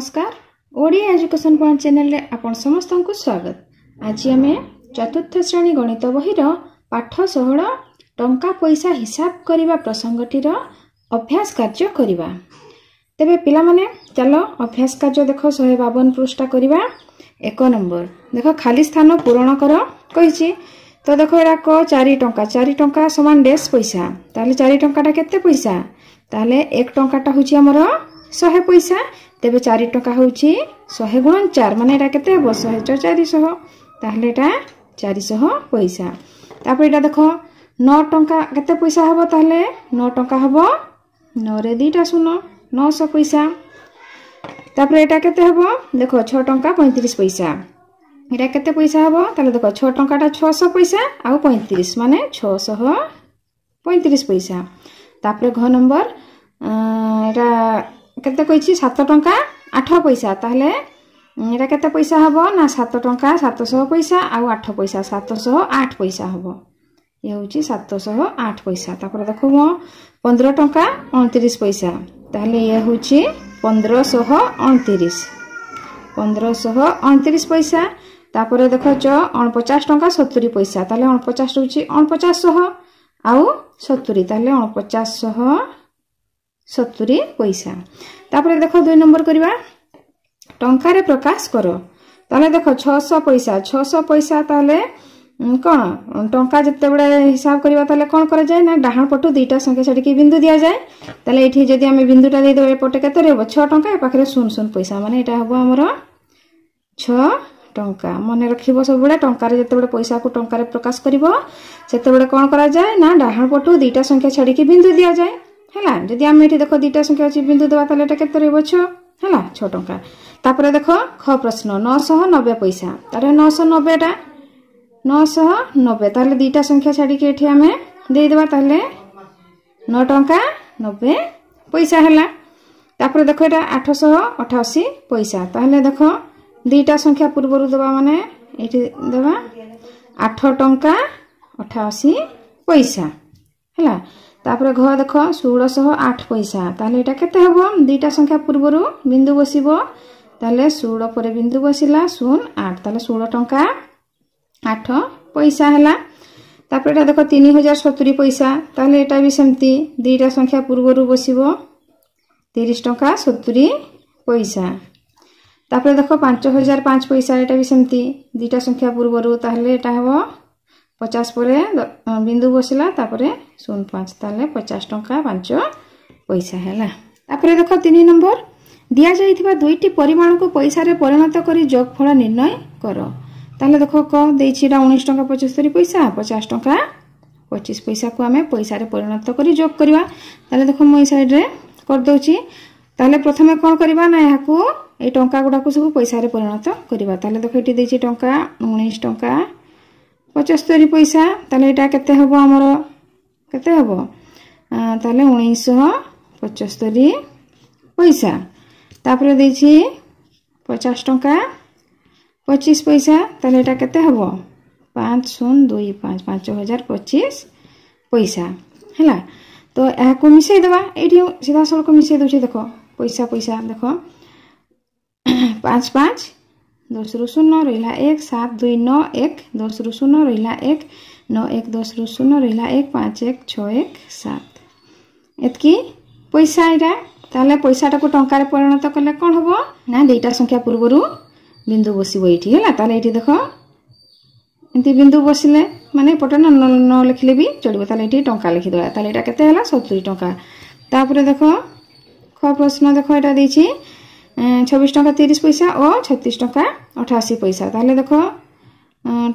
ନମସ୍କାର Odia education point ଚ୍ୟାନେଲରେ ଆପଣ ସମସ୍ତଙ୍କୁ ସ୍ୱାଗତ ଆଜି ଆମେ ଚତୁର୍ଥ ଶ୍ରେଣୀ ଗଣିତ ବହିର ପାଠ ଷୋହଳ ଟଙ୍କା ପଇସା ହିସାବ କରିବା ପ୍ରସଙ୍ଗଟିର ଅଭ୍ୟାସ କାର୍ଯ୍ୟ କରିବା ତେବେ ପିଲାମାନେ ଚାଲ ଅଭ୍ୟାସ କାର୍ଯ୍ୟ ଦେଖ ଶହେ ବାବନ ପୃଷ୍ଠା କରିବା ଏକ ନମ୍ବର ଦେଖ ଖାଲି ସ୍ଥାନ ପୂରଣ କର କହିଛି ତ ଦେଖ ଏଗୁଡ଼ାକ ଚାରି ଟଙ୍କା ଚାରି ଟଙ୍କା ସମାନ ଡ୍ରେସ୍ ପଇସା ତାହେଲେ ଚାରି ଟଙ୍କାଟା କେତେ ପଇସା ତାହେଲେ ଏକ ଟଙ୍କାଟା ହେଉଛି ଆମର ଶହେ ପଇସା ତେବେ ଚାରି ଟଙ୍କା ହେଉଛି ଶହେ ଗୁଣ ଚାରି ମାନେ ଏଇଟା କେତେ ହେବ ଶହେ ଚ ଚାରିଶହ ତାହେଲେ ଏଇଟା ଚାରିଶହ ପଇସା ତାପରେ ଏଇଟା ଦେଖ ନଅ ଟଙ୍କା କେତେ ପଇସା ହେବ ତାହେଲେ ନଅ ଟଙ୍କା ହେବ ନଅରେ ଦୁଇଟା ଶୂନ ନଅଶହ ପଇସା ତାପରେ ଏଇଟା କେତେ ହେବ ଦେଖ ଛଅ ଟଙ୍କା ପଇଁତିରିଶ ପଇସା ଏଇଟା କେତେ ପଇସା ହେବ ତାହେଲେ ଦେଖ ଛଅ ଟଙ୍କାଟା ଛଅଶହ ପଇସା ଆଉ ପଇଁତିରିଶ ମାନେ ଛଅଶହ ପଇଁତିରିଶ ପଇସା ତାପରେ ଘ ନମ୍ବର ଏଇଟା କେତେ କହିଛି ସାତ ଟଙ୍କା ଆଠ ପଇସା ତାହେଲେ ଏଇଟା କେତେ ପଇସା ହେବ ନା ସାତ ଟଙ୍କା ସାତଶହ ପଇସା ଆଉ ଆଠ ପଇସା ସାତଶହ ଆଠ ପଇସା ହେବ ଇଏ ହେଉଛି ସାତଶହ ଆଠ ପଇସା ତାପରେ ଦେଖୁ ପନ୍ଦର ଟଙ୍କା ଅଣତିରିଶ ପଇସା ତାହେଲେ ଇଏ ହେଉଛି ପନ୍ଦରଶହ ଅଣତିରିଶ ପନ୍ଦରଶହ ଅଣତିରିଶ ପଇସା ତାପରେ ଦେଖୁଛ ଅଣପଚାଶ ଟଙ୍କା ସତୁରି ପଇସା ତାହେଲେ ଅଣପଚାଶ ହେଉଛି ଅଣପଚାଶ ଶହ ଆଉ ସତୁରି ତାହେଲେ ଅଣପଚାଶ ଶହ ସତୁରି ପଇସା ତାପରେ ଦେଖ ଦୁଇ ନମ୍ବର କରିବା ଟଙ୍କାରେ ପ୍ରକାଶ କର ତାହେଲେ ଦେଖ ଛଅଶହ ପଇସା ଛଅଶହ ପଇସା ତାହେଲେ କ'ଣ ଟଙ୍କା ଯେତେବେଳେ ହିସାବ କରିବା ତାହେଲେ କ'ଣ କରାଯାଏ ନା ଡାହାଣ ପଟୁ ଦୁଇଟା ସଂଖ୍ୟା ଛାଡ଼ିକି ବିନ୍ଦୁ ଦିଆଯାଏ ତାହେଲେ ଏଠି ଯଦି ଆମେ ବିନ୍ଦୁଟା ଦେଇଦେବା ଏପଟେ କେତେ ରହିବ ଛଅ ଟଙ୍କା ଏ ପାଖରେ ଶୂନ ଶୂନ ପଇସା ମାନେ ଏଇଟା ହେବ ଆମର ଛଅ ଟଙ୍କା ମନେ ରଖିବ ସବୁବେଳେ ଟଙ୍କାରେ ଯେତେବେଳେ ପଇସାକୁ ଟଙ୍କାରେ ପ୍ରକାଶ କରିବ ସେତେବେଳେ କ'ଣ କରାଯାଏ ନା ଡାହାଣ ପଟୁ ଦୁଇଟା ସଂଖ୍ୟା ଛାଡ଼ିକି ବିନ୍ଦୁ ଦିଆଯାଏ ହେଲା ଯଦି ଆମେ ଏଠି ଦେଖ ଦୁଇଟା ସଂଖ୍ୟା ଅଛି ବିନ୍ଦୁ ଦେବା ତାହେଲେ ଏଇଟା କେତେ ରହିବ ଛଅ ହେଲା ଛଅ ଟଙ୍କା ତାପରେ ଦେଖ ଖ ପ୍ରଶ୍ନ ନଅଶହ ନବେ ପଇସା ତାହେଲେ ନଅଶହ ନବେଟା ନଅଶହ ନବେ ତାହେଲେ ଦୁଇଟା ସଂଖ୍ୟା ଛାଡ଼ିକି ଏଠି ଆମେ ଦେଇଦେବା ତାହେଲେ ନଅ ଟଙ୍କା ନବେ ପଇସା ହେଲା ତାପରେ ଦେଖ ଏଇଟା ଆଠଶହ ଅଠାଅଶୀ ପଇସା ତାହେଲେ ଦେଖ ଦୁଇଟା ସଂଖ୍ୟା ପୂର୍ବରୁ ଦେବା ମାନେ ଏଇଠି ଦେବା ଆଠ ଟଙ୍କା ଅଠାଅଶୀ ପଇସା ହେଲା তাপরে ঘ দেখ ষোলশহ আট পয়সা তাহলে এটা কেতে হব দুইটা সংখ্যা পূর্বর বিন্দু বসিব তাহলে ষোল পরে বিন্দু বসিলা শূন্য আট তাহলে ষোল টঙ্কা আঠ পয়সা হেলা তাপরে এটা দেখ তিন হাজার সতুরি পয়সা তাহলে এটা বি সেমতি দুইটা সংখ্যা পূর্বর বসিব তিরিশ টঙ্কা সতুরি পয়সা তাপরে দেখ পাঁচ হাজার পাঁচ পয়সা এটা বি সেমতি দুইটা সংখ্যা পূর্বর তাহলে এটা হব ପଚାଶ ପରେ ବିନ୍ଦୁ ବସିଲା ତାପରେ ଶୂନ ପାଞ୍ଚ ତାହେଲେ ପଚାଶ ଟଙ୍କା ପାଞ୍ଚ ପଇସା ହେଲା ତାପରେ ଦେଖ ତିନି ନମ୍ବର ଦିଆଯାଇଥିବା ଦୁଇଟି ପରିମାଣକୁ ପଇସାରେ ପରିଣତ କରି ଯୋଗଫଳ ନିର୍ଣ୍ଣୟ କର ତାହେଲେ ଦେଖ କ ଦେଇଛି ଏଇଟା ଉଣେଇଶ ଟଙ୍କା ପଞ୍ଚସ୍ତରୀ ପଇସା ପଚାଶ ଟଙ୍କା ପଚିଶ ପଇସାକୁ ଆମେ ପଇସାରେ ପରିଣତ କରି ଯୋଗ କରିବା ତାହେଲେ ଦେଖ ମୁଁ ଏଇ ସାଇଡ଼ରେ କରିଦେଉଛି ତାହେଲେ ପ୍ରଥମେ କ'ଣ କରିବା ନା ଏହାକୁ ଏଇ ଟଙ୍କା ଗୁଡ଼ାକୁ ସବୁ ପଇସାରେ ପରିଣତ କରିବା ତାହେଲେ ଦେଖ ଏଠି ଦେଇଛି ଟଙ୍କା ଉଣେଇଶ ଟଙ୍କା ପଞ୍ଚସ୍ତରୀ ପଇସା ତାହେଲେ ଏଇଟା କେତେ ହେବ ଆମର କେତେ ହେବ ତାହେଲେ ଉଣେଇଶହ ପଞ୍ଚସ୍ତରୀ ପଇସା ତାପରେ ଦେଇଛି ପଚାଶ ଟଙ୍କା ପଚିଶ ପଇସା ତାହେଲେ ଏଇଟା କେତେ ହେବ ପାଞ୍ଚ ଶୂନ ଦୁଇ ପାଞ୍ଚ ପାଞ୍ଚ ହଜାର ପଚିଶ ପଇସା ହେଲା ତ ଏହାକୁ ମିଶାଇ ଦେବା ଏଇଠି ସିଧାସଳଖ ମିଶାଇ ଦେଉଛି ଦେଖ ପଇସା ପଇସା ଦେଖ ପାଞ୍ଚ ପାଞ୍ଚ দশরু শূন্য রহিলা এক সাত দুই ন এক দশরু শূন্য রহিলা এক ন এক দশরু শূন্য রহিলা এক পাঁচ এক ছ এক সাত এতকি পয়সা এটা তাহলে পয়সাটাকে টঙ্কার পরিণত কলে কম হব না দুইটা সংখ্যা পূর্বর বিন্দু বসিব এটি হল তাহলে এটি দেখ এমতি বিন্দু বসিলে মানে এপটে ন লিখলে বি চলবে তাহলে এটি টঙ্কা লিখিদেবা তাহলে এটা কেতে হল সতুরি টঙ্কা তাপরে দেখ খ প্রশ্ন দেখ এটা দিয়েছি ଛବିଶ ଟଙ୍କା ତିରିଶ ପଇସା ଓ ଛତିଶ ଟଙ୍କା ଅଠାଅଶୀ ପଇସା ତାହେଲେ ଦେଖ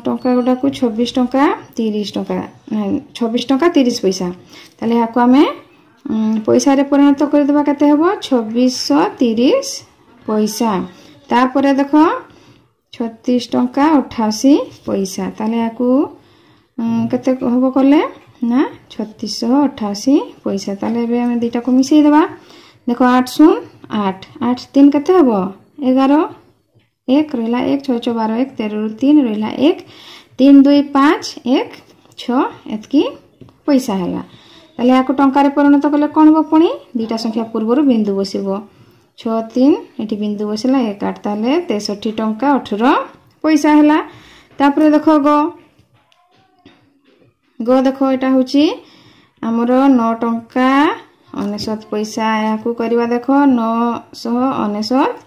ଟଙ୍କା ଗୁଡ଼ାକୁ ଛବିଶ ଟଙ୍କା ତିରିଶ ଟଙ୍କା ଛବିଶ ଟଙ୍କା ତିରିଶ ପଇସା ତାହେଲେ ଏହାକୁ ଆମେ ପଇସାରେ ପରିଣତ କରିଦେବା କେତେ ହେବ ଛବିଶଶହ ତିରିଶ ପଇସା ତାପରେ ଦେଖ ଛତିଶ ଟଙ୍କା ଅଠାଅଶୀ ପଇସା ତାହେଲେ ଏହାକୁ କେତେ ହେବ କଲେ ନା ଛତିଶଶହ ଅଠାଅଶୀ ପଇସା ତାହେଲେ ଏବେ ଆମେ ଦୁଇଟାକୁ ମିଶାଇ ଦେବା ଦେଖ ଆଠ ଶୂନ আট আট তিন কেতে হব এগারো এক রহিলা এক ছয় ছয় বারো এক তেরো তিন রহিলা এক তিন দুই পাঁচ এক ছ এতকি পয়সা হেলা তাহলে এখন টঙ্কার পরিণত কলে কণ হব পুঁ দুইটা সংখ্যা পূর্বর বিন্দু বসব ছ তিন এটি বিন্দু বসিলা এক আট তাহলে তেষট্টি টঙ্কা অঠর পয়সা হেলা তাপরে দেখ গ গ দেখ এটা হচ্ছে আমার ন টঙ্কা अनेशत पैसा यहाँ को करवा देख नौश अनेशत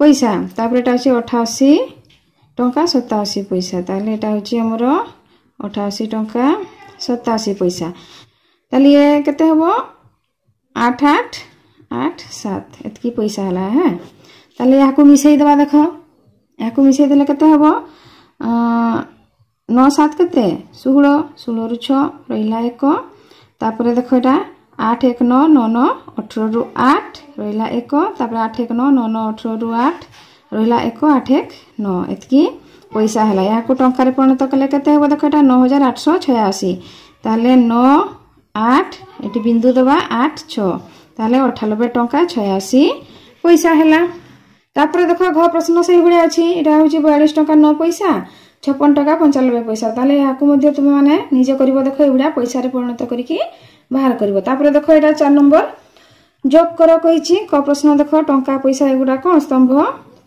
पैसा तापर एटा अठाशी टा सताशी पैसा तेल एटा होमर अठाशी टा सताशी पैसा तेल ये के आठ आठ आठ सात एतक पैसा है हाँ तेल यहाँ मिसईद देख यहाँ मिसईद के नौ सात के षोह षोल रु छ रहा एक देख यहाँ আট এক ন নন অঠরু আট রহিলা এক তাপরে আট এক নন অঠরু আট রহিলা এক আট এক ন এতকি পয়সা হল এখন টঙ্কার পরিণত কলে কেতে হব দেখ এটা ন হাজার আটশো ছয়াশি তাহলে ন আট এটি বিন্দু দেবা আট ছ তাহলে অঠানবে টঙ্কা ছয়াশি পয়সা হল তাপরে দেখ ঘ প্রশ্ন সেইভাবে আছে এটা হচ্ছে বয়াল্লিশ টঙ্কা ন পয়সা ছপন টাকা পঞ্চানব্বই পয়সা তাহলে এখন তুমি মানে নিজে করব দেখ এইগুলা পয়সার পরিণত করিকি ବାହାର କରିବ ତାପରେ ଦେଖ ଏଇଟା ଚାରି ନମ୍ବର ଯୋଗ କର କହିଛି କ ପ୍ରଶ୍ନ ଦେଖ ଟଙ୍କା ପଇସା ଏଗୁଡ଼ାକ ସ୍ତମ୍ଭ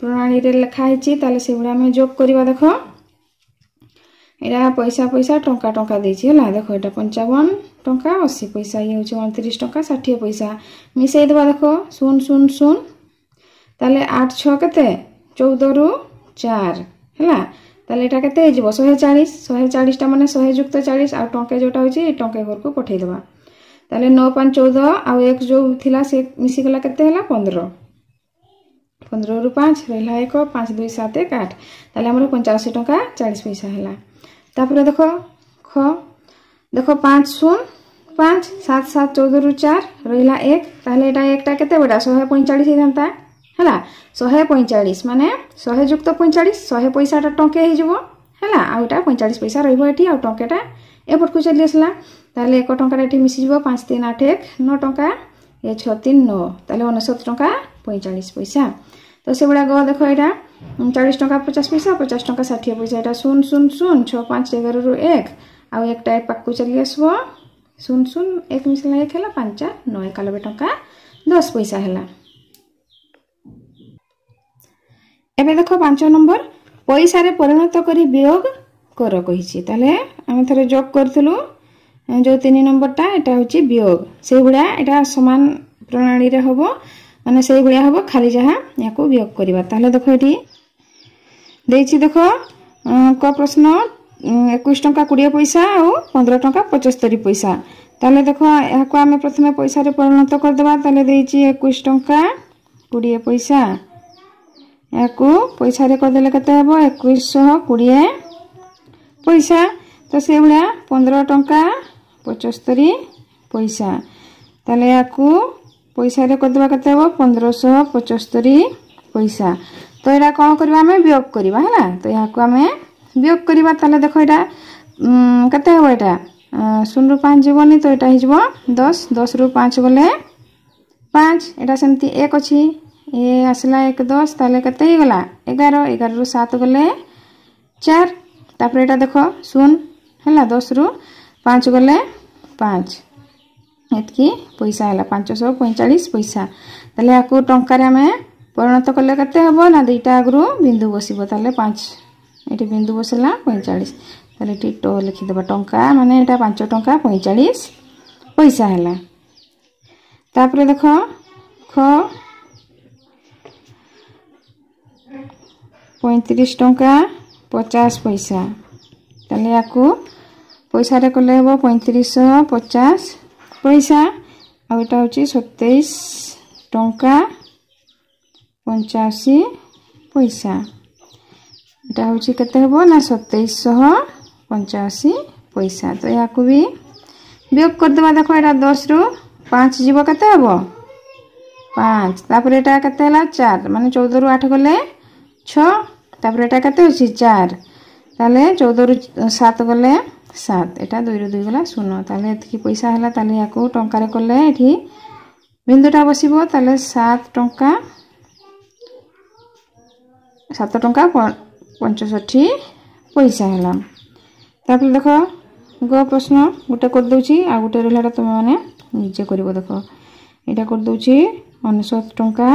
ପ୍ରଣାଳୀରେ ଲେଖା ହେଇଛି ତାହେଲେ ସେଗୁଡ଼ା ଆମେ ଯୋଗ କରିବା ଦେଖ ଏଇଟା ପଇସା ପଇସା ଟଙ୍କା ଟଙ୍କା ଦେଇଛି ହେଲା ଦେଖ ଏଇଟା ପଞ୍ଚାବନ ଟଙ୍କା ଅଶୀ ପଇସା ଇଏ ହେଉଛି ଅଣତିରିଶ ଟଙ୍କା ଷାଠିଏ ପଇସା ମିଶାଇ ଦେବା ଦେଖ ଶୂନ ଶୂନ ଶୂନ ତାହେଲେ ଆଠ ଛଅ କେତେ ଚଉଦରୁ ଚାରି ହେଲା ତାହେଲେ ଏଇଟା କେତେ ହେଇଯିବ ଶହେ ଚାଳିଶ ଶହେ ଚାଳିଶଟା ମାନେ ଶହେ ଯୁକ୍ତ ଚାଳିଶ ଆଉ ଟଙ୍କେ ଯେଉଁଟା ହେଉଛି ଟଙ୍କେ ଘରକୁ ପଠାଇଦେବା ताले नौ पाँच चौदह आक्स जो थिला से मिसीगला के पंदर पंदर रु पाँच रहा एक पाँच दुई सात एक आठ तेल पंचाशी टाँचा चालीस पैसा है देख ख देख पाँच शून पाँच सात सात चौदह रु चार रहा एक तेल एटा एकटा के शहे पैंचाशंता है शहे पैंचाश मान शहे जुक्त पैंचाश शहे पैसाटा टंके ହେଲା ଆଉ ଏଇଟା ପଇଁଚାଳିଶ ପଇସା ରହିବ ଏଠି ଆଉ ଟଙ୍କାଟା ଏପଟକୁ ଚାଲି ଆସିଲା ତାହେଲେ ଏକ ଟଙ୍କାଟା ଏଠି ମିଶିଯିବ ପାଞ୍ଚ ତିନି ଆଠ ଏକ ନଅ ଟଙ୍କା ଏ ଛଅ ତିନି ନଅ ତାହେଲେ ଅନେଶତ ଟଙ୍କା ପଇଁଚାଳିଶ ପଇସା ତ ସେଗୁଡ଼ାକ ଦେଖ ଏଇଟା ଚାଳିଶ ଟଙ୍କା ପଚାଶ ପଇସା ପଚାଶ ଟଙ୍କା ଷାଠିଏ ପଇସା ଏଇଟା ଶୂନ ଶୂନ ଶୂନ ଛଅ ପାଞ୍ଚ ଏଗାରରୁ ଏକ ଆଉ ଏକଟା ଏକ ପାଖକୁ ଚାଲି ଆସିବ ଶୂନ ଶୂନ ଏକ ମିଶିଲା ଏକ ହେଲା ପାଞ୍ଚ ନଅ ଏକାନବେ ଟଙ୍କା ଦଶ ପଇସା ହେଲା ଏବେ ଦେଖ ପାଞ୍ଚ ନମ୍ବର পয়সারে পরিণত করে বিয়োগ কর কহিছি তাহলে আমি থরে যোগ করলু যে তিন নম্বরটা এটা হচ্ছে বিয়োগ সেইভাবে এটা সমান প্রণালীরে হব মানে সেইভাবে হব খালি যা ইয়াকে বিয়োগ করা তাহলে দেখ এটি দিয়েছি দেখ ক প্রশ্ন একুশ টঙ্কা কোড়িয়ে পয়সা আউ পনেরো টঙ্কা পঁচস্তরি পয়সা তাহলে দেখ এখন আমি প্রথমে পয়সার পরিণত করেদেবা তাহলে দিয়েছি একুশ টঙ্কা কোড়িয়ে পয়সা ଏହାକୁ ପଇସାରେ କରିଦେଲେ କେତେ ହେବ ଏକୋଇଶହ କୋଡ଼ିଏ ପଇସା ତ ସେଇଭଳିଆ ପନ୍ଦର ଟଙ୍କା ପଞ୍ଚସ୍ତରୀ ପଇସା ତାହେଲେ ଏହାକୁ ପଇସାରେ କରିଦେବା କେତେ ହେବ ପନ୍ଦରଶହ ପଞ୍ଚସ୍ତରୀ ପଇସା ତ ଏଇଟା କ'ଣ କରିବା ଆମେ ବିୟୋଗ କରିବା ହେଲା ତ ଏହାକୁ ଆମେ ବିୟୋଗ କରିବା ତାହେଲେ ଦେଖ ଏଇଟା କେତେ ହେବ ଏଇଟା ଶୂନରୁ ପାଞ୍ଚ ଯିବନି ତ ଏଇଟା ହେଇଯିବ ଦଶ ଦଶରୁ ପାଞ୍ଚ ଗଲେ ପାଞ୍ଚ ଏଇଟା ସେମିତି ଏକ ଅଛି ये आसला एक दस तेल के गला एगार एगार रु सात गले चार तापर यहाँ देख शून है दस रु पाँच गले पाँच ଏତିକି ପଇସା ହେଲା ପାଞ୍ଚଶହ ପଇଁଚାଳିଶ ପଇସା ତାହେଲେ ୟାକୁ ଟଙ୍କାରେ ଆମେ ପରିଣତ କଲେ କେତେ ହେବ ନା ଦୁଇଟା ଆଗରୁ ବିନ୍ଦୁ ବସିବ ତାହେଲେ ପାଞ୍ଚ ଏଠି ବିନ୍ଦୁ ବସିଲା ପଇଁଚାଳିଶ ତାହେଲେ ଏଠି ଟ ଲେଖିଦେବା ଟଙ୍କା ମାନେ ଏଇଟା ପାଞ୍ଚ ଟଙ୍କା ପଇଁଚାଳିଶ ପଇସା ହେଲା ତାପରେ ଦେଖ ଖ পঁয়ত্রিশ টঙ্কা পচাশ পয়সা তাহলে আকু পয়সারে কলে হব পঁয়ত্রিশ পচাশ পয়সা আটা হচ্ছে সতেইশ টঙ্কা পঞ্চাশি পয়সা এটা হচ্ছে কত হব না সতেইশহ পঞ্চাশি পয়সা তো এখন বি বিয়োগ করিদেবা দেখো এটা দশ রু পাঁচ যাব কত হব পাঁচ তারপরে এটা কত হল চার মানে চৌদ রু আট গলে ছ তারপরে এটা কত হচ্ছে চার তাহলে চৌদরু সাত গলে সাত এটা দুইরু দুই গলা শূন্য তাহলে এতকি পয়সা হল তাহলে ইয়াকু টঙ্কারে কলে এটি বিন্দুটা বসিব তাহলে সাত টঙ্কা সাত টঙ্কা পঞ্চষঠি পয়সা হলাম তারপরে দেখ গ প্রশ্ন গোটে করেদেছি আর গোটে রহিলাটা তুমি মানে নিজে করব দেখ এটা করেদেছি অনেশত টঙ্কা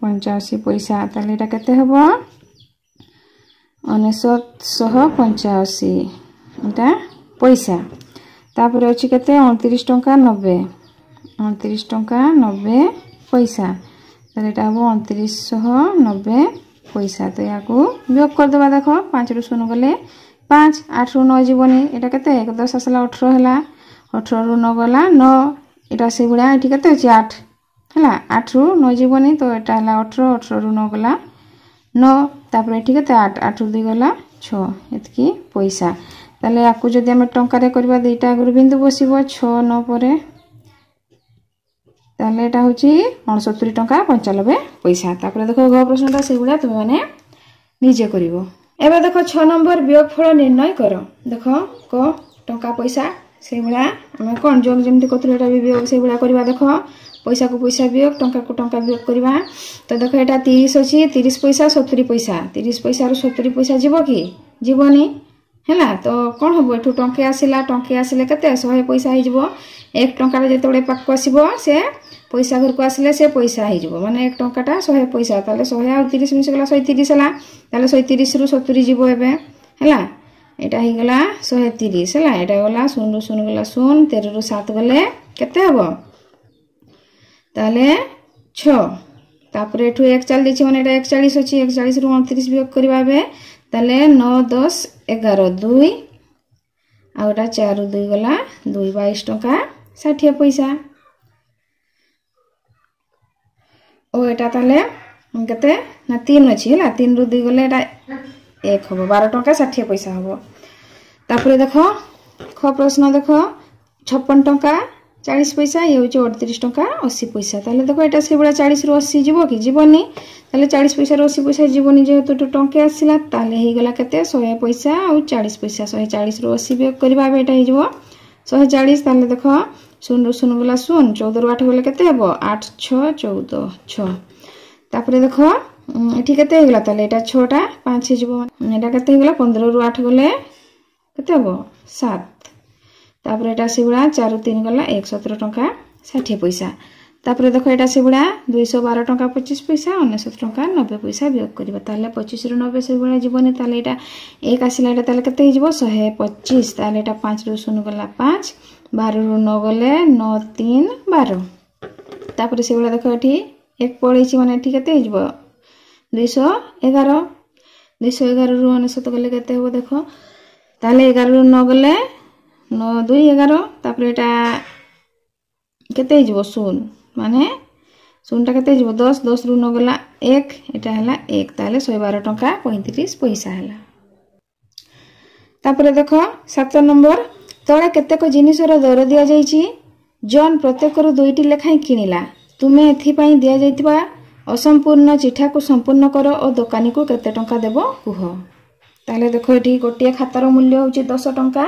পঞ্চাশি পয়সা তাহলে এটা কেতে হব ଅନେଶତଶହ ପଞ୍ଚାଅଶୀ ଏଇଟା ପଇସା ତାପରେ ଅଛି କେତେ ଅଣତିରିଶ ଟଙ୍କା ନବେ ଅଣତିରିଶ ଟଙ୍କା ନବେ ପଇସା ତାହେଲେ ଏଇଟା ହେବ ଅଣତିରିଶଶହ ନବେ ପଇସା ତ ଏହାକୁ ବିୟୋଗ କରିଦେବା ଦେଖ ପାଞ୍ଚରୁ ଶୂନ ଗଲେ ପାଞ୍ଚ ଆଠରୁ ନଅ ଯିବନି ଏଇଟା କେତେ ଏକ ଦଶ ଆସିଲା ଅଠର ହେଲା ଅଠରରୁ ନଅ ଗଲା ନଅ ଏଇଟା ସେଇଭଳିଆ ଏଠି କେତେ ଅଛି ଆଠ ହେଲା ଆଠରୁ ନଅ ଯିବନି ତ ଏଇଟା ହେଲା ଅଠର ଅଠରରୁ ନଅ ଗଲା ନଅ ତାପରେ ଏଠିକେ ଆଠ ଦୁଇ ଗଲା ଛଅ ଏତିକି ପଇସା ତାହେଲେ ୟାକୁ ଯଦି ଆମେ ଟଙ୍କାରେ କରିବା ଦୁଇଟା ଆଗରୁ ବିନ୍ଦୁ ବସିବ ଛଅ ନଅ ପରେ ତାହେଲେ ଏଇଟା ହେଉଛି ଅଣସତୁରି ଟଙ୍କା ପଞ୍ଚାନବେ ପଇସା ତାପରେ ଦେଖ ଘ ପ୍ରଶ୍ନଟା ସେଇଭଳିଆ ତୁମେମାନେ ନିଜେ କରିବ ଏବେ ଦେଖ ଛଅ ନମ୍ବର ବିୟୋଗ ଫଳ ନିର୍ଣ୍ଣୟ କର ଦେଖ କ ଟଙ୍କା ପଇସା ସେଇଭଳିଆ ଆମେ କ'ଣ ଯୋଗ ଯେମିତି କରୁଥିଲୁ ଏଇଟା ବି ବିୟୋଗ ସେଇଭଳିଆ କରିବା ଦେଖ পয়সা কু পয়সা বিয়োগ টঙ্কা কু টঙ্কা বিয়োগ করা তো দেখ এটা তিরিশ অছি তিরিশ পয়সা সতুরি পয়সা তিরিশ পয়সার সতুরি পয়সা যাব কি যাবনি ହେଲା ତ କ'ଣ ହେବ ଏଠୁ ଟଙ୍କେ ଆସିଲା ଟଙ୍କେ ଆସିଲେ କେତେ ଶହେ ପଇସା ହେଇଯିବ ଏକ ଟଙ୍କାରେ ଯେତେବେଳେ ପାଖକୁ ଆସିବ ସେ ପଇସା ଘରକୁ ଆସିଲେ ସେ ପଇସା ହେଇଯିବ ମାନେ ଏକ ଟଙ୍କାଟା ଶହେ ପଇସା ତାହେଲେ ଶହେ ଆଉ ତିରିଶ ମିଶିଗଲା ଶହେ ତିରିଶ ହେଲା ତାହେଲେ ଶହେ ତିରିଶରୁ ସତୁରି ଯିବ ଏବେ ହେଲା ଏଇଟା ହେଇଗଲା ଶହେ ତିରିଶ ହେଲା ଏଇଟା ଗଲା ଶୂନରୁ ଶୂନ ଗଲା ଶୂନ ତେରରୁ ସାତ ଗଲେ କେତେ ହେବ তাহলে ছ তাপরে এঠু একচাশ দিয়েছি মানে এটা একচাশ হচ্ছে একচাশ রু অনত্রিশ বিয়োগ করা এবে তাহলে ন দশ এগারো দুই আর ওটা চারু দুই গলা দুই বাইশ টাকা ষাঠিয়ে পয়সা ও এটা তাহলে কেতে না তিন অছি হল তিন রু দুই গলে এটা এক হব বারো টাকা ষাঠিয়ে পয়সা হব তারপরে দেখ খ প্রশ্ন দেখ ছপন টাকা ଚାଳିଶ ପଇସା ଇଏ ହେଉଛି ଅଠତିରିଶ ଟଙ୍କା ଅଶୀ ପଇସା ତାହେଲେ ଦେଖ ଏଇଟା ସେଭଳିଆ ଚାଳିଶରୁ ଅଶୀ ଯିବ କି ଯିବନି ତାହେଲେ ଚାଳିଶ ପଇସାରୁ ଅଶୀ ପଇସା ଯିବନି ଯେହେତୁ ଏଠୁ ଟଙ୍କା ଆସିଲା ତାହେଲେ ହେଇଗଲା କେତେ ଶହେ ପଇସା ଆଉ ଚାଳିଶ ପଇସା ଶହେ ଚାଳିଶରୁ ଅଶୀ ବିୟୋଗ କରିବା ଏବେ ଏଇଟା ହେଇଯିବ ଶହେ ଚାଳିଶ ତାହେଲେ ଦେଖ ଶୂନରୁ ଶୂନ ଗଲା ଶୂନ ଚଉଦରୁ ଆଠ ଗଲେ କେତେ ହେବ ଆଠ ଛଅ ଚଉଦ ଛଅ ତାପରେ ଦେଖ ଏଠି କେତେ ହେଇଗଲା ତାହେଲେ ଏଇଟା ଛଅଟା ପାଞ୍ଚ ହେଇଯିବ ଏଇଟା କେତେ ହେଇଗଲା ପନ୍ଦରରୁ ଆଠ ଗଲେ କେତେ ହେବ ସାତ ତାପରେ ଏଇଟା ସେଗୁଡ଼ା ଚାରୁ ତିନି ଗଲା ଏକ ସତର ଟଙ୍କା ଷାଠିଏ ପଇସା ତାପରେ ଦେଖ ଏଇଟା ସେଗୁଡ଼ା ଦୁଇଶହ ବାର ଟଙ୍କା ପଚିଶ ପଇସା ଅନେଶତ ଟଙ୍କା ନବେ ପଇସା ବିୟୋଗ କରିବା ତାହେଲେ ପଚିଶରୁ ନବେ ସେଗୁଡ଼ା ଯିବନି ତାହେଲେ ଏଇଟା ଏକ ଆସିଲା ଏଇଟା ତାହେଲେ କେତେ ହେଇଯିବ ଶହେ ପଚିଶ ତାହେଲେ ଏଇଟା ପାଞ୍ଚରୁ ଶୂନ ଗଲା ପାଞ୍ଚ ବାରରୁ ନ ଗଲେ ନଅ ତିନି ବାର ତାପରେ ସେଗୁଡ଼ା ଦେଖ ଏଠି ଏକ ପଳେଇଛି ମାନେ ଏଠି କେତେ ହେଇଯିବ ଦୁଇଶହ ଏଗାର ଦୁଇଶହ ଏଗାରରୁ ଅନେଶତ ଗଲେ କେତେ ହେବ ଦେଖ ତାହେଲେ ଏଗାରରୁ ନ ଗଲେ ନଅ ଦୁଇ ଏଗାର ତାପରେ ଏଇଟା କେତେ ହେଇଯିବ ଶୂନ ମାନେ ଶୂନଟା କେତେ ହେଇଯିବ ଦଶ ଦଶରୁ ନ ଗଲା ଏକ ଏଇଟା ହେଲା ଏକ ତାହେଲେ ଶହେ ବାର ଟଙ୍କା ପଇଁତିରିଶ ପଇସା ହେଲା ତାପରେ ଦେଖ ସାତ ନମ୍ବର ତଳେ କେତେକ ଜିନିଷର ଦର ଦିଆଯାଇଛି ଜନ୍ ପ୍ରତ୍ୟେକରୁ ଦୁଇଟି ଲେଖାଏଁ କିଣିଲା ତୁମେ ଏଥିପାଇଁ ଦିଆଯାଇଥିବା ଅସମ୍ପୂର୍ଣ୍ଣ ଚିଠାକୁ ସମ୍ପୂର୍ଣ୍ଣ କର ଓ ଦୋକାନୀକୁ କେତେ ଟଙ୍କା ଦେବ କୁହ ତାହେଲେ ଦେଖ ଏଠି ଗୋଟିଏ ଖାତାର ମୂଲ୍ୟ ହେଉଛି ଦଶ ଟଙ୍କା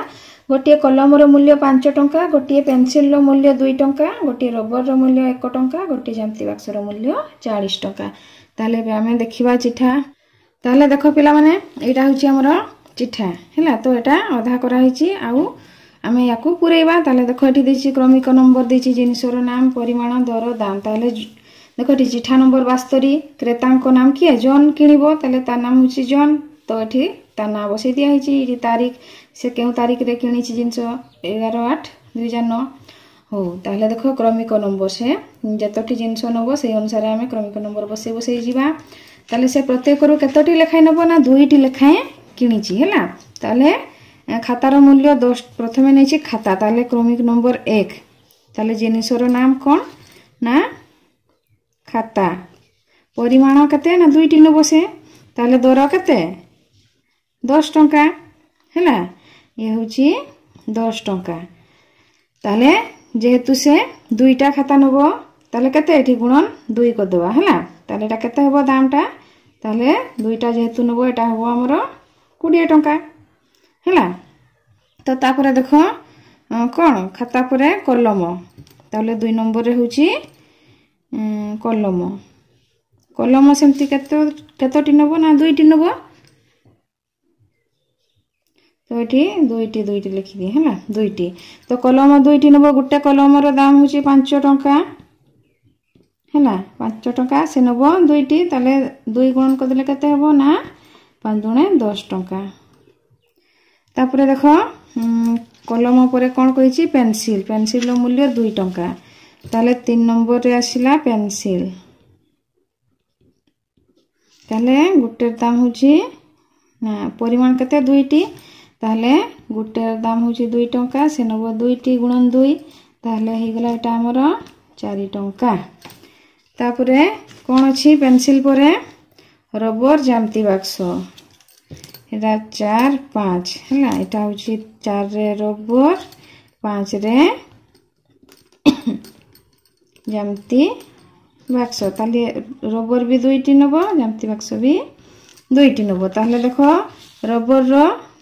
ଗୋଟିଏ କଲମର ମୂଲ୍ୟ ପାଞ୍ଚ ଟଙ୍କା ଗୋଟିଏ ପେନ୍ସିଲର ମୂଲ୍ୟ ଦୁଇ ଟଙ୍କା ଗୋଟିଏ ରବରର ମୂଲ୍ୟ ଏକ ଟଙ୍କା ଗୋଟିଏ ଜ୍ୟାମିତି ବାକ୍ସର ମୂଲ୍ୟ ଚାଳିଶ ଟଙ୍କା ତାହେଲେ ଏବେ ଆମେ ଦେଖିବା ଚିଠା ତାହେଲେ ଦେଖ ପିଲାମାନେ ଏଇଟା ହେଉଛି ଆମର ଚିଠା ହେଲା ତ ଏଇଟା ଅଧା କରାହେଇଛି ଆଉ ଆମେ ୟାକୁ ପୁରେଇବା ତାହେଲେ ଦେଖ ଏଠି ଦେଇଛି କ୍ରମିକ ନମ୍ବର ଦେଇଛି ଜିନିଷର ନାମ ପରିମାଣ ଦର ଦାମ ତାହେଲେ ଦେଖ ଏଠି ଚିଠା ନମ୍ବର ବାସ୍ତରୀ କ୍ରେତାଙ୍କ ନାମ କିଏ ଜନ୍ କିଣିବ ତାହେଲେ ତା ନାମ ହେଉଛି ଜନ୍ ତ ଏଠି ତା ନାଁ ବସେଇ ଦିଆହେଇଛି ଏଠି ତାରିଖ সে কেউ তারিখে কিনেছি জিনিস এগারো আট দুই হাজার ন হো তাহলে দেখ ক্রমিক নম্বর সে যতটি জিনিস নেব সেই অনুসারে আমি ক্রমিক নম্বর বসাই বসাই যা তাহলে সে প্রত্যেকর কতটি লেখায় নেব না দুইটি লেখায় কিনেছি হ্যাঁ তাহলে খাতার মূল্য দশ প্রথমে নিয়েছি খাতা তাহলে ক্রমিক নম্বর এক তাহলে জিনিসর নাম কোন না খাতা পরিমাণ কেতে না দুইটি নেব সে তাহলে দর কেতে দশ টঙ্কা হ্যাঁ ଇଏ ହେଉଛି ଦଶ ଟଙ୍କା ତାହେଲେ ଯେହେତୁ ସେ ଦୁଇଟା ଖାତା ନେବ ତାହେଲେ କେତେ ଏଠି ଗୁଣନ ଦୁଇ କରିଦେବା ହେଲା ତାହେଲେ ଏଇଟା କେତେ ହେବ ଦାମଟା ତାହେଲେ ଦୁଇଟା ଯେହେତୁ ନେବ ଏଇଟା ହେବ ଆମର କୋଡ଼ିଏ ଟଙ୍କା ହେଲା ତ ତାପରେ ଦେଖ କ'ଣ ଖାତା ପରେ କଲମ ତାହେଲେ ଦୁଇ ନମ୍ବରରେ ହେଉଛି କଲମ କଲମ ସେମିତି କେତେ କେତୋଟି ନେବ ନା ଦୁଇଟି ନେବ তো এটি দুইটি দুইটি লিখিদিয়ে হ্যাঁ দুইটি তো কলম দুইটি নেব গোটে কলমর দাম হচ্ছে পাঁচ টঙ্কা ହେଲା ପାଞ୍ଚ ଟଙ୍କା ସେ ନେବ ଦୁଇଟି ତାହେଲେ ଦୁଇ ଗୁଣ କରିଦେଲେ କେତେ ହେବ ନା ପାଞ୍ଚ ଜଣେ ଦଶ ଟଙ୍କା ତାପରେ ଦେଖ କଲମ ପରେ କ'ଣ କହିଛି ପେନସିଲ୍ ପେନସିଲ୍ର ମୂଲ୍ୟ ଦୁଇ ଟଙ୍କା ତାହେଲେ ତିନି ନମ୍ବରରେ ଆସିଲା ପେନସିଲ୍ ତାହେଲେ ଗୋଟେର ଦାମ ହେଉଛି ନା ପରିମାଣ କେତେ ଦୁଇଟି তাহলে গোটের দাম হচ্ছে দুই টঙ্কা সে নেব দুইটি গুণন দুই তাহলে হয়েগলা এটা আমার চারি টঙ্কা তাপরে কোণ অছি পেনসিল পরে রবর জামতি বাক্স এটা চার পাঁচ হ্যাঁ এটা হচ্ছে চারে রবর পাঁচরে জামতি বাক্স তাহলে রবর বি দুইটি নেব জামতি বাক্স বি দুইটি নেব তাহলে দেখো রবর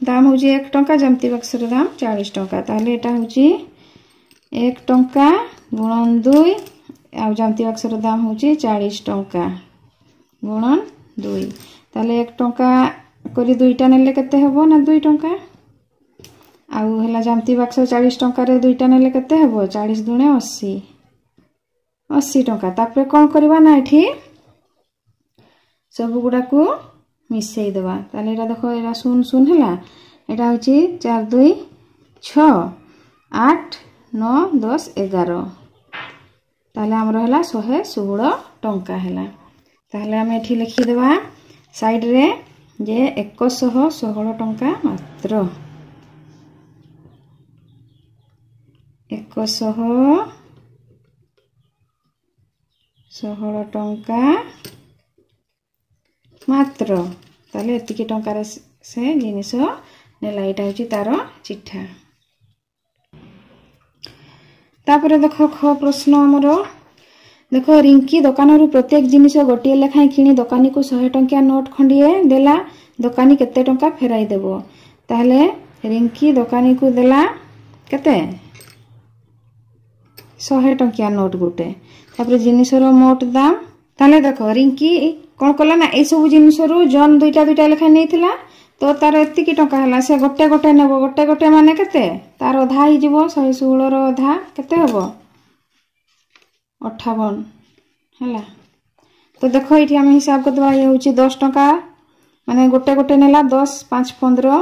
দাম हो जी 1 টঙ্কা জামতি বাক্সৰ দাম 40 টঙ্কা таলে এটা হ'জি 1 টঙ্কা গুণন 2 আৰু জামতি বাক্সৰ দাম হ'জি 40 টঙ্কা গুণন 2 таলে 1 টঙ্কা কৰি 2 টা নেলে কতে হ'ব না 2 টঙ্কা আৰু হেলা জামতি বাক্স 40 টঙ্কাৰে 2 টা নেলে কতে হ'ব 40 দুণে 80 80 টঙ্কা তাৰ পাৰ কোন কৰিব না এঠী সবু গুডা কো মিশাই দেওয়া তাহলে এটা দেখো এটা শূন্য শূন্য হলো এটা হচ্ছে চার দুই ছ আট ন দশ এগারো তাহলে আমার হলা শহে ষোহল টঙ্কা হল তাহলে আমি এটি লিখি দেওয়া সাইডে যে একশ ষোহল টঙ্কা মাত্র একশ ষোহল টঙ্কা ମାତ୍ର ତାହେଲେ ଏତିକି ଟଙ୍କାର ସେ ଜିନିଷ ନେଲା ଏଇଟା ହେଉଛି ତାର ଚିଠା ତାପରେ ଦେଖ ଖ ପ୍ରଶ୍ନ ଆମର ଦେଖ ରିଙ୍କି ଦୋକାନରୁ ପ୍ରତ୍ୟେକ ଜିନିଷ ଗୋଟିଏ ଲେଖାଏଁ କିଣି ଦୋକାନୀକୁ ଶହେ ଟଙ୍କିଆ ନୋଟ୍ ଖଣ୍ଡିଏ ଦେଲା ଦୋକାନୀ କେତେ ଟଙ୍କା ଫେରାଇ ଦେବ ତାହେଲେ ରିଙ୍କି ଦୋକାନୀକୁ ଦେଲା କେତେ ଶହେ ଟଙ୍କିଆ ନୋଟ୍ ଗୋଟେ ତାପରେ ଜିନିଷର ମୋଟ ଦାମ তাহলে দেখো রিঙ্কি কোণ কলা না এইসব জিনিসর জন দুইটা দুইটা লেখা নিয়ে তো তার এতিকি টঙ্কা হল সে গোটে গোটে নেব গোটে গোটে মানে কেতে তার অধা হয়ে শহে ষোলর অধা কেতে হব অঠাবন হলা তো দেখো এটি আমি হিসাব করদেবা ইয়ে হচ্ছে দশ টঙ্কা মানে গোটে গোটে নেলা দশ পাঁচ পনেরো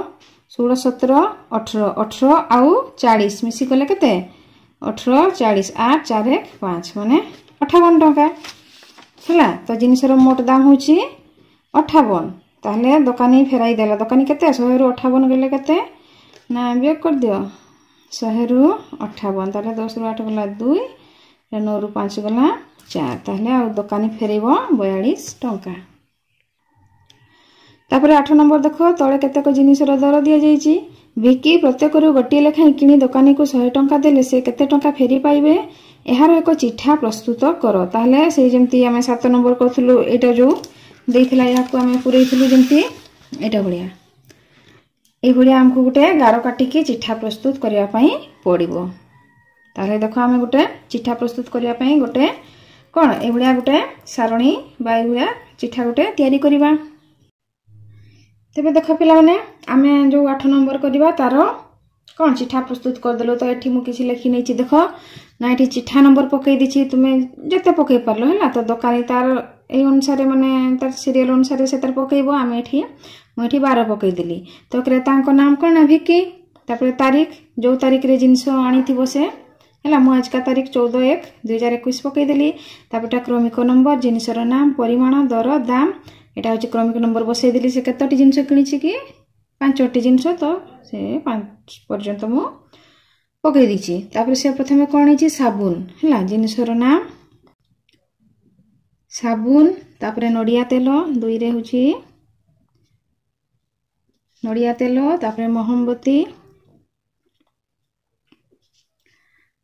ষোল সতের অঠর অঠর আউ চাড়িশ মিশি কলে কেতে অঠর চাড়িশ আট চার এক পাঁচ মানে অঠাবন টঙ্কা ହେଲା ତ ଜିନିଷର ମୋଟ ଦାମ ହେଉଛି ଅଠାବନ ତାହେଲେ ଦୋକାନୀ ଫେରାଇ ଦେଲା ଦୋକାନୀ କେତେ ଶହେରୁ ଅଠାବନ ଗଲେ କେତେ ନା ବିୟୋଗ କରିଦିଅ ଶହେରୁ ଅଠାବନ ତାହେଲେ ଦଶରୁ ଆଠ ଗଲା ଦୁଇ ନଅରୁ ପାଞ୍ଚ ଗଲା ଚାରି ତାହେଲେ ଆଉ ଦୋକାନୀ ଫେରିବ ବୟାଳିଶ ଟଙ୍କା ତାପରେ ଆଠ ନମ୍ବର ଦେଖ ତଳେ କେତେକ ଜିନିଷର ଦର ଦିଆଯାଇଛି ବିକି ପ୍ରତ୍ୟେକରୁ ଗୋଟିଏ ଲେଖାଏଁ କିଣି ଦୋକାନୀକୁ ଶହେ ଟଙ୍କା ଦେଲେ ସେ କେତେ ଟଙ୍କା ଫେରି ପାଇବେ ଏହାର ଏକ ଚିଠା ପ୍ରସ୍ତୁତ କର ତାହେଲେ ସେଇ ଯେମିତି ଆମେ ସାତ ନମ୍ବର କରିଥିଲୁ ଏଇଟା ଯେଉଁ ଦେଇଥିଲା ଏହାକୁ ଆମେ ପୂରେଇଥିଲୁ ଯେମିତି ଏଇଟା ଭଳିଆ ଏଇଭଳିଆ ଆମକୁ ଗୋଟେ ଗାର କାଟିକି ଚିଠା ପ୍ରସ୍ତୁତ କରିବା ପାଇଁ ପଡ଼ିବ ତାହେଲେ ଦେଖ ଆମେ ଗୋଟେ ଚିଠା ପ୍ରସ୍ତୁତ କରିବା ପାଇଁ ଗୋଟେ କ'ଣ ଏଇଭଳିଆ ଗୋଟେ ସାରଣୀ ବା ଏଇଭଳିଆ ଚିଠା ଗୋଟେ ତିଆରି କରିବା ତେବେ ଦେଖ ପିଲାମାନେ ଆମେ ଯେଉଁ ଆଠ ନମ୍ବର କରିବା ତାର କ'ଣ ଚିଠା ପ୍ରସ୍ତୁତ କରିଦେଲୁ ତ ଏଠି ମୁଁ କିଛି ଲେଖି ନେଇଛି ଦେଖ ନା ଏଠି ଚିଠା ନମ୍ବର ପକାଇ ଦେଇଛି ତୁମେ ଯେତେ ପକେଇ ପାରିଲ ହେଲା ତ ଦୋକାନୀ ତାର ଏଇ ଅନୁସାରେ ମାନେ ତାର ସିରିଏଲ୍ ଅନୁସାରେ ସେ ତାର ପକାଇବ ଆମେ ଏଠି ମୁଁ ଏଠି ବାର ପକାଇଦେଲି ତ କ୍ରେତାଙ୍କ ନାମ କ'ଣ ନା ଭିକି ତାପରେ ତାରିଖ ଯେଉଁ ତାରିଖରେ ଜିନିଷ ଆଣିଥିବ ସେ ହେଲା ମୁଁ ଆଜିକା ତାରିଖ ଚଉଦ ଏକ ଦୁଇ ହଜାର ଏକୋଇଶ ପକେଇଦେଲି ତାପରେ ଏଟା କ୍ରମିକ ନମ୍ବର ଜିନିଷର ନାମ ପରିମାଣ ଦର ଦାମ ଏଇଟା ହେଉଛି କ୍ରମିକ ନମ୍ବର ବସାଇଦେଲି ସେ କେତୋଟି ଜିନିଷ କିଣିଛି କି ପାଞ୍ଚଟି ଜିନିଷ ତ ସେ ପାଞ୍ଚ ପର୍ଯ୍ୟନ୍ତ ମୁଁ ପକେଇ ଦେଇଛି ତାପରେ ସେ ପ୍ରଥମେ କ'ଣ ହେଇଛି ସାବୁନ ହେଲା ଜିନିଷର ନାମ ସାବୁନ ତାପରେ ନଡ଼ିଆ ତେଲ ଦୁଇରେ ହେଉଛି ନଡ଼ିଆ ତେଲ ତାପରେ ମହମବତୀ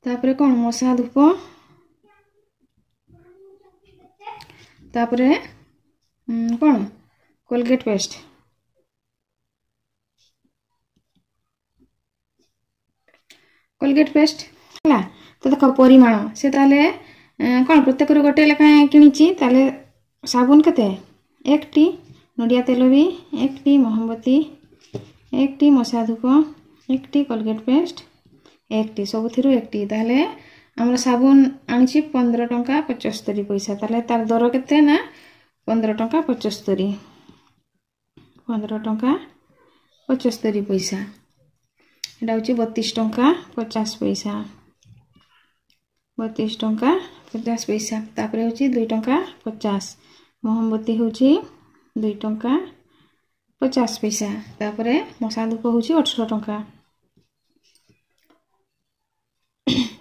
ତାପରେ କ'ଣ ମଶା ଧୂପ ତାପରେ କ'ଣ କୋଲଗେଟ୍ ପେଷ୍ଟ कोलगेट पेस्ट है तो देख परिमाण से तेल कौन प्रत्येक गोटे लेखाएं कि साबुन के एक नड़िया तेल भी एक टी मोहम्मती एक टी मशाधूप एक कोलगेट पेस्ट एक सब थी एक टी ताले आमर साबुन आनी पंदर टाँह पचस्तरी पैसा ताले तार दर के ना पंदर टाँह पचस्तरी पंद्रह टाँह पचस्तरी पैसा यहाँ हो बतीस टा पचास पैसा बतीस टा पचास पैसा तापर हूँ दुई टा पचास मोहम्मती हूँ दुई टा पचास पैसा तापर मशा धूप हूँ अठर टाँचा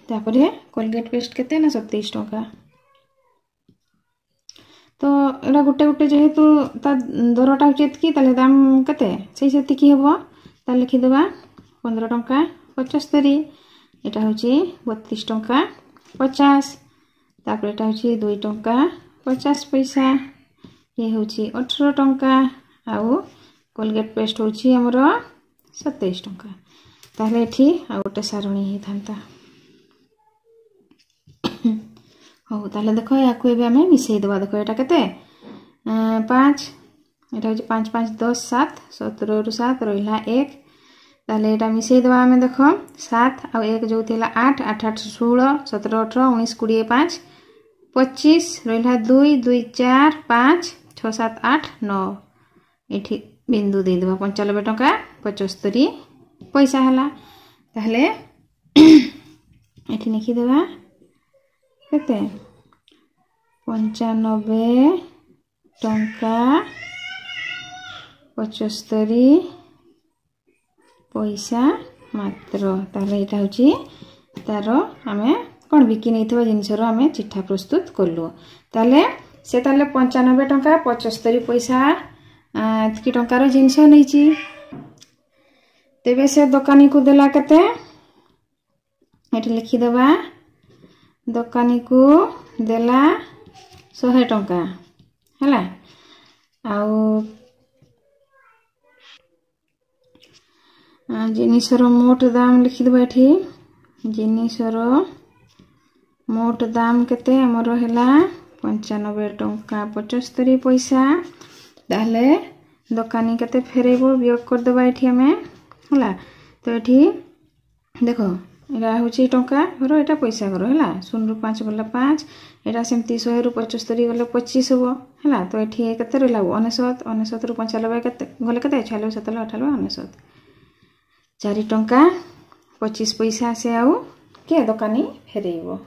तापर कोलगेट पेस्ट के सतैश टाँचा तो ये गोटे गोटे जेहेतु दरटा हूँ ये दाम के हम पंद्रह टाँग पचस्तरी यहाँ हूँ बतीस टा पचास तापर एटा हूँ दुई टा पचास पैसा ये हूँ अठर टाँचा आउ कोलगेट पेस्ट हूँ आमर सतैश टाँचा तेल ये आ गए सारणी ही था हाँ तेल देख या देवा देख यहाँ के पाँच यहाँ पाँच पाँच दस सात सतर रु सात रहा एक তাহলে এটা মিশাই দেওয়া আমি দেখ সাত আক যে আট আঠ আঠ ষোল সতেরো অঠর উনিশ কোড়িয়ে পাঁচ পঁচিশ রহলা দুই দুই চার পাঁচ ছ সাত আট ন এটি বিন্দু দিয়ে দেবা পঞ্চানব্বই টাকা পঁচস্তরি পয়সা হলা তাহলে এটি লিখিদেবা কেতে পঞ্চানব্বই টঙ্কা পঁচস্তরি ପଇସା ମାତ୍ର ତାହେଲେ ଏଇଟା ହେଉଛି ତାର ଆମେ କ'ଣ ବିକି ନେଇଥିବା ଜିନିଷର ଆମେ ଚିଠା ପ୍ରସ୍ତୁତ କଲୁ ତାହେଲେ ସେ ତାହେଲେ ପଞ୍ଚାନବେ ଟଙ୍କା ପଞ୍ଚସ୍ତରୀ ପଇସା ଏତିକି ଟଙ୍କାର ଜିନିଷ ନେଇଛି ତେବେ ସେ ଦୋକାନୀକୁ ଦେଲା କେତେ ଏଠି ଲେଖିଦେବା ଦୋକାନୀକୁ ଦେଲା ଶହେ ଟଙ୍କା ହେଲା ଆଉ हाँ, जिनसर मोट दाम लिखीदा ये जिनसर मोट दाम केमर है पंचानबे टाँह पचस्तरी पैसा तेल दोकानी के फेरब व्योग करदे ये आम है तो ये देख यहाँ हूँ टाँचा घर यहाँ पैसा घर है शून रु पाँच गला पाँच यहाँ सेमती शहे रु पचस्तरी गल पचीस हे है तो ये के अनेशत अनेशत रु पंचानबे गले कत छः सतल अठानबे अनेशत ଚାରି ଟଙ୍କା ପଚିଶ ପଇସା ସେ ଆଉ କିଏ ଦୋକାନୀ ଫେରେଇବ